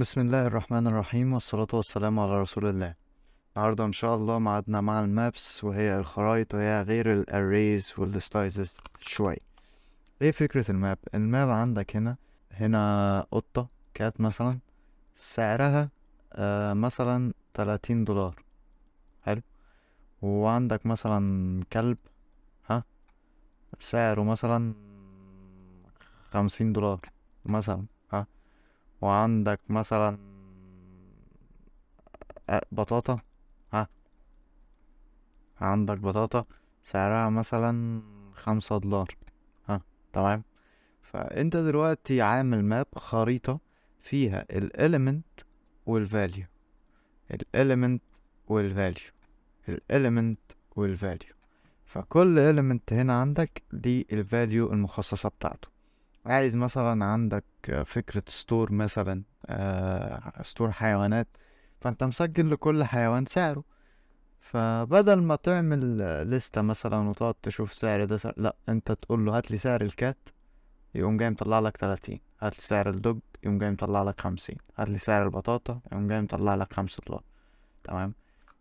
بسم الله الرحمن الرحيم والصلاة والسلام على رسول الله النهاردة إن شاء الله معادنا مع المابس وهي الخرايط وهي غير الأريز والستايزز شوية ايه فكرة الماب الماب عندك هنا هنا قطة كات مثلا سعرها آه مثلا تلاتين دولار حلو وعندك مثلا كلب ها سعره مثلا خمسين دولار مثلا ها وعندك مثلا بطاطا ها عندك بطاطا سعرها مثلا خمسة دولار ها تمام فانت دلوقتي عامل ماب خريطة فيها الاليمنت والفاليو الاليمنت والفاليو الاليمنت والفاليو فكل element هنا عندك ليه الفاليو المخصصة بتاعته عايز مثلا عندك فكرة ستور مثلا آه، ستور حيوانات فانت مسجل لكل حيوان سعره فبدل ما تعمل لستة مثلا وتقعد تشوف سعر ده سعر لا انت تقول له هات لي سعر الكات يقوم جاي مطلع لك 30 هات لي سعر الدب يقوم جاي مطلع لك 50 هات لي سعر البطاطا يقوم جاي مطلع لك 5 دولار تمام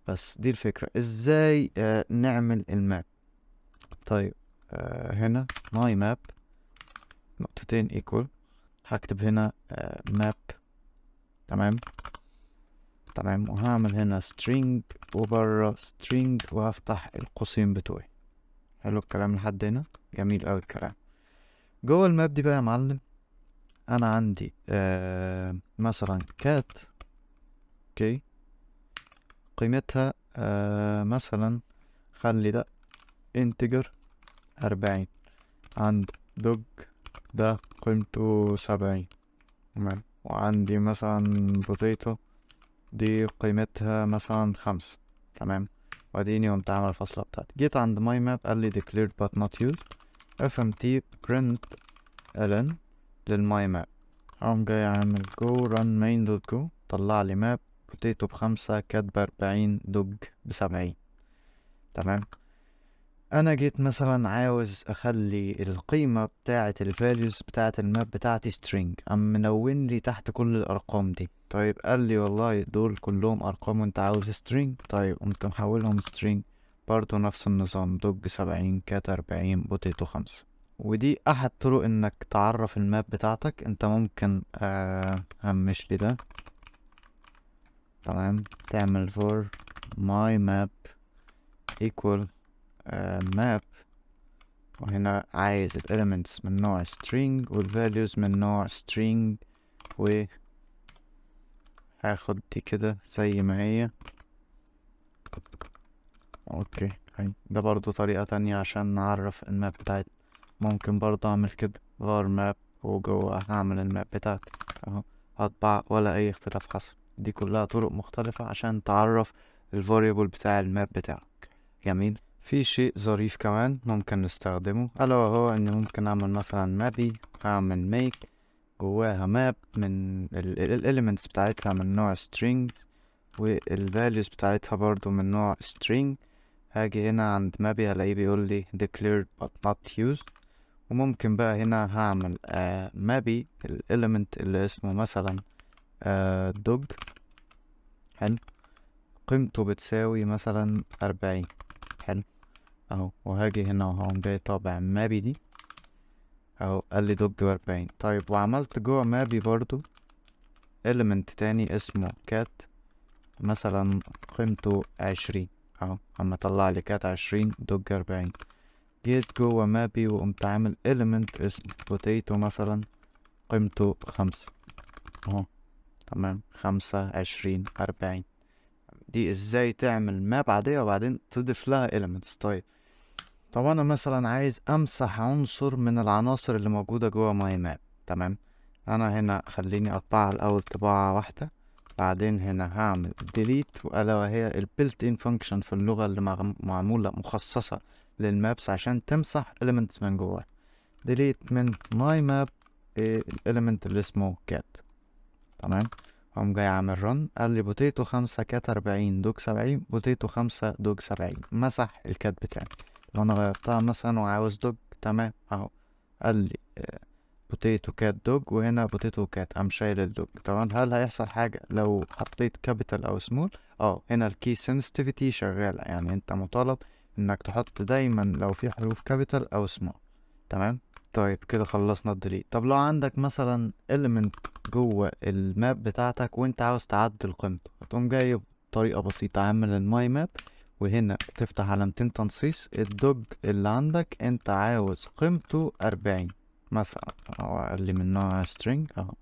بس دي الفكرة ازاي آه، نعمل الماب طيب آه، هنا ماي ماب نقطتين ايكول هكتب هنا ماب آه، تمام تمام وهعمل هنا string وبرا string وهفتح القوسين بتوعي حلو الكلام لحد هنا جميل قوي الكلام جوه الماب دي بقى يا معلم انا عندي آه مثلا كات اوكي قيمتها آه مثلا خلي ده انتجر اربعين عند دوج ده قيمته سبعين تمام وعندي مثلا بوتيتو دي قيمتها مثلا خمسة تمام واديني قمت عامل الفصلة بتاعتي جيت عند ماي ماب قال لي declared but not used fmt print ln للماي ماب هقوم جاي عامل جو run main دوت جو طلع لي ماب بوتيتو بخمسة كات بأربعين دوج بسبعين تمام انا جيت مثلا عاوز اخلي القيمة بتاعة الفاليوز بتاعة الماب بتاعتي string ام منون لي تحت كل الارقام دي طيب قال لي والله دول كلهم ارقام وانت عاوز string طيب قمت محولهم string برضه نفس النظام دوج سبعين كات اربعين بوتيتو خمسة ودي احد طرق انك تعرف الماب بتاعتك انت ممكن آه همش لي ده تمام تعمل for my map equal ماب آه، وهنا عايز ال elements من نوع string وال values من نوع string و هاخد دي كده زي ما هي اوكي هاي ده برضو طريقة تانية عشان نعرف الماب بتاعتنا ممكن برضو اعمل كده var map وجوه هعمل الماب بتاعت اهو هطبع ولا اي اختلاف حصل دي كلها طرق مختلفة عشان تعرف الفاريبل بتاع الماب بتاعك جميل في شيء ظريف كمان ممكن نستخدمه ألا وهو إن ممكن أعمل مثلا مابي أعمل ميك جواها ماب من الاليمنتس بتاعتها من نوع string والفاليوز بتاعتها برضو من نوع string هاجي هنا عند مابي هلاقيه بيقول لي declared but not used وممكن بقى هنا هعمل آه، مابي مابي الاليمنت اللي اسمه مثلا آه دوج حلو قيمته بتساوي مثلا أربعين حلو اهو وهاجي هنا وهقوم جاي طابع مابي دي اهو قال لي دوج واربعين طيب وعملت جوه مابي برضو element تاني اسمه كات مثلا قيمته عشرين اهو اما طلع لي كات عشرين دوج اربعين جيت جوه مابي وقمت عامل element اسمه بوتيتو مثلا قيمته خمسة اهو تمام خمسة عشرين أربعين دي ازاي تعمل ماب عادية وبعدين تضيف لها elements طيب طب انا مثلا عايز امسح عنصر من العناصر اللي موجودة جوه ماي ماب تمام انا هنا خليني اقطعها الاول طباعة واحدة بعدين هنا هعمل ديليت والا وهي البيلت ان فانكشن في اللغة اللي معمولة مخصصة للمابس عشان تمسح elements من جواه ديليت من ماي ماب الاليمنت اللي اسمه كات تمام قام جاي عامل رن قال لي بوتيتو خمسة كات أربعين دوج سبعين بوتيتو خمسة دوج سبعين مسح الكات بتاعي لو انا غيرتها مثلا وعاوز دوج تمام اهو قال لي بوتيتو كات دوج وهنا بوتيتو كات قام شايل الدوج طبعا هل هيحصل حاجه لو حطيت كابيتال او سمول اه هنا الكي سنسيتيفيتي شغاله يعني انت مطالب انك تحط دايما لو في حروف كابيتال او سمول تمام طيب كده خلصنا الديليت طب لو عندك مثلا element جوه الماب بتاعتك وانت عاوز تعدل قيمته هتقوم جايب طريقه بسيطه عامل الماي ماب وهنا تفتح علامتين تنصيص الدوج اللي عندك انت عاوز قيمته أربعين مثلا أو أقل نوع string أهو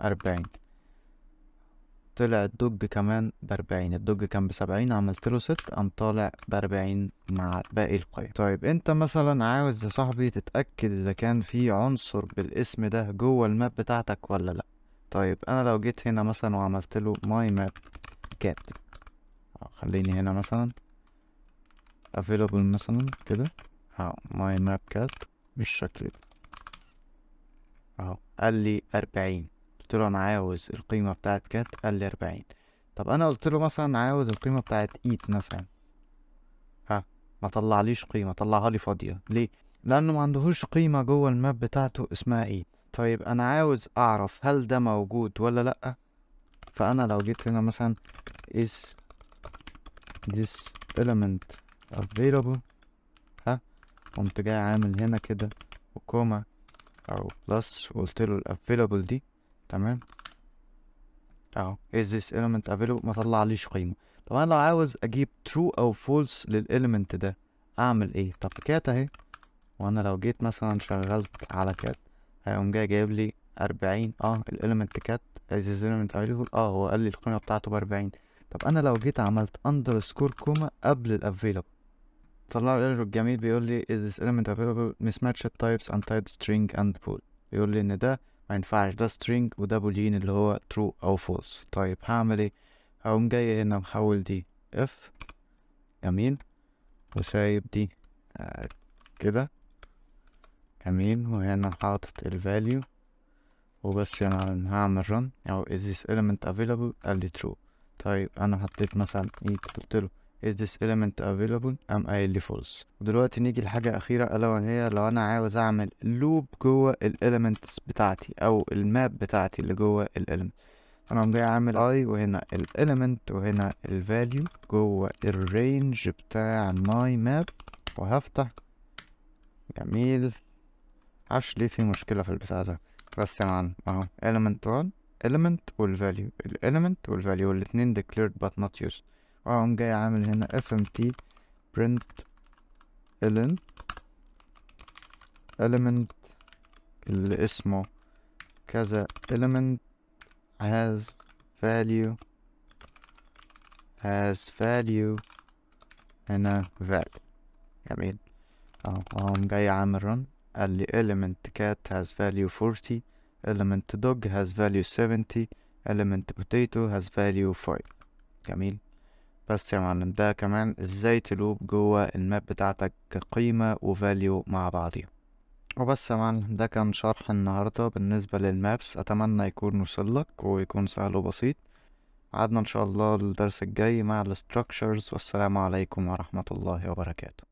أربعين طلع الدوج كمان بأربعين الدوج كان بسبعين عملت له ست قام طالع بأربعين مع باقي القيم طيب انت مثلا عاوز يا صاحبي تتأكد اذا كان في عنصر بالاسم ده جوه الماب بتاعتك ولا لأ طيب انا لو جيت هنا مثلا وعملت له ماي ماب كات خليني هنا مثلا available مثلا كده اهو ماي ماب كات بالشكل ده اهو قال لي أربعين قلت له انا عاوز القيمة بتاعت كات قال لي أربعين طب انا قلت له مثلا عاوز القيمة بتاعت ايت مثلا ها ما ليش قيمة طلعها لي فاضية ليه لانه ما عندهوش قيمة جوه الماب بتاعته اسمها ايت طيب انا عاوز اعرف هل ده موجود ولا لأ فانا لو جيت هنا مثلا is this element available ها قمت جاي عامل هنا كده وكوما او بلس وقلت له الافيلابل دي تمام اهو is this element available ما طلعليش قيمه طب انا لو عاوز اجيب true او false للاليمنت ده اعمل ايه طب كات اهي وانا لو جيت مثلا شغلت على كات هيقوم جاي جايب لي 40 اه الاليمنت كات is this element available اه هو قال لي القيمه بتاعته باربعين طب انا لو جيت عملت underscore كوما قبل الافيلابل طلع لي ايرور جميل بيقول لي is this element available mismatched types and type string and bool بيقول لي ان ده ما ينفعش ده string وده بولين اللي هو true او false طيب هعمل ايه هقوم جاي هنا محول دي if يمين وسايب دي آه كده يمين وهنا حاطط value وبس انا هعمل run او is this element available قال لي true طيب انا حطيت مثلا ايه قلت له is this element available am قايل لي false ودلوقتي نيجي لحاجة أخيرة ألا وهي لو أنا عاوز أعمل لوب جوه elements بتاعتي أو الماب بتاعتي اللي جوه element أنا جاي عامل I وهنا ال element وهنا ال value جوه range بتاع my map وهفتح جميل معرفش ليه في مشكلة في البتاع ده بس يا معلم أهو element 1 element وال value ال element وال value والاتنين declared but not used واقوم جاي عامل هنا fmt print element element اللي اسمه كذا element has value has value هنا val جميل اه جاي عامل run قال لي element cat has value 40 element dog has value 70 element potato has value 5 جميل بس يا معلم ده كمان ازاي تلوب جوه الماب بتاعتك كقيمة وفاليو مع بعضيها وبس يا معلم ده كان شرح النهاردة بالنسبة للمابس أتمنى يكون وصلك ويكون سهل وبسيط عدنا إن شاء الله الدرس الجاي مع الستركشرز والسلام عليكم ورحمة الله وبركاته